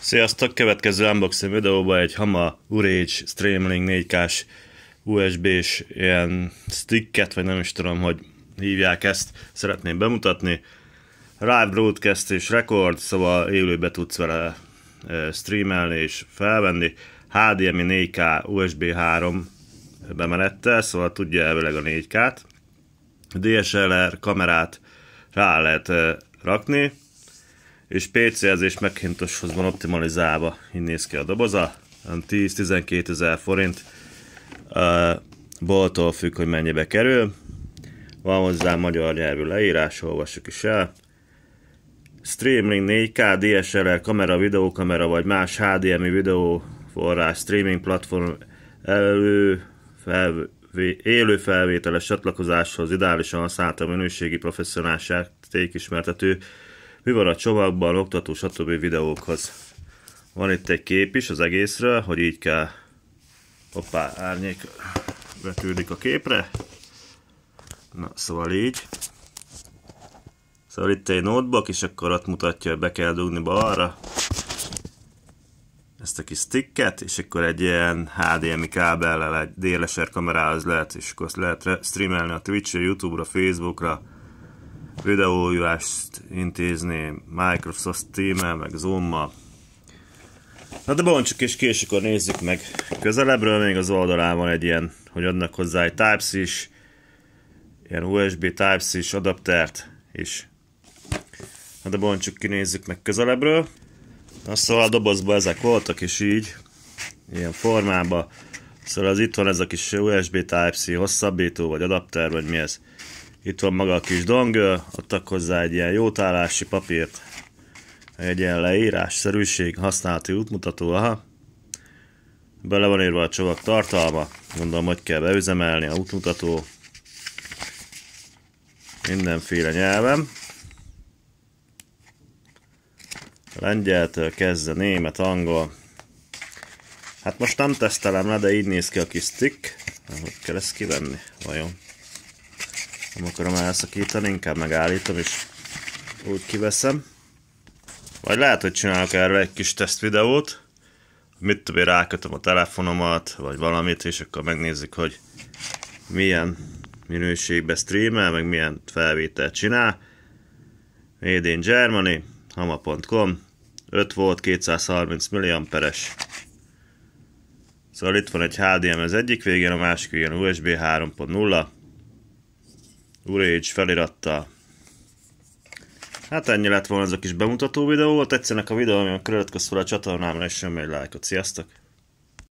Sziasztok! Következő unboxing videóban egy Hama Urage Streamlink 4K-s USB-s ilyen sticket, vagy nem is tudom, hogy hívják ezt, szeretném bemutatni. Rive Broadcast és Record, szóval élőbe tudsz vele streamelni és felvenni. HDMI 4K USB 3 bemenettel, szóval tudja elvileg a 4K-t. DSLR kamerát rá lehet rakni, és PC és Macintoshoz van optimalizálva, így néz ki a doboza, 10-12 ezer forint, uh, boltól függ, hogy mennyibe kerül, van hozzá magyar nyelvű leírás, olvassuk is el, streaming 4K, DSLR, kamera, videókamera vagy más HDMI videó forrás, streaming platform elő, felvő, élő felvételes csatlakozáshoz ideálisan használta minőségi professzionális játékismertető mi van a csomagban, oktató, stb. videókhoz. Van itt egy kép is az egészre, hogy így kell, hoppá, árnyék vetődik a képre. Na, szóval így. Szóval itt egy notebook, és akkor ott mutatja, hogy be kell dugni balra ezt a kis sticket, és akkor egy ilyen HDMI kábellel egy DLSR er kamerához lehet, és akkor azt lehet streamelni a Twitch-re, Youtube-ra, Facebook-ra videójúást intézni Microsoft team meg Zoom-mal. Na de bontsuk és ki, nézzük meg. Közelebbről még az oldalán van egy ilyen, hogy adnak hozzá egy Type-C is, ilyen USB Type-C is adaptert is. Na de bontsuk ki, nézzük meg közelebbről. Na szóval a dobozban ezek voltak, és így, ilyen formában. Szóval az itt van ez a kis USB Type-C hosszabbító, vagy adapter, vagy mi ez. Itt van maga a kis dongő, adtak hozzá egy ilyen jótállási papírt, egy ilyen leírás, szerűség, használati útmutató, aha. Bele van írva a csomag tartalma, gondolom, hogy kell beüzemelni a útmutató. Mindenféle nyelven. Lengyeltől kezdve német, angol. Hát most nem tesztelem le, de így néz ki a kis stick. Hogy kell ezt kivenni? Vajon? Nem akarom elszakítani, inkább megállítom és úgy kiveszem. Vagy lehet, hogy csinálok erre egy kis teszt videót. Mit tudom, rákötöm a telefonomat, vagy valamit, és akkor megnézzük, hogy milyen minőségben streamel, meg milyen felvételt csinál. Made in Germany, hama.com, 5 volt, 230 milliamperes. Szóval itt van egy HDMI az egyik végén, a másik végén USB 3.0. Urage feliratta. Hát ennyi lett volna ez a kis bemutató videó, tetszenek a videó, ami a körülött, a csatornámra, és sem egy lájkot. Sziasztok!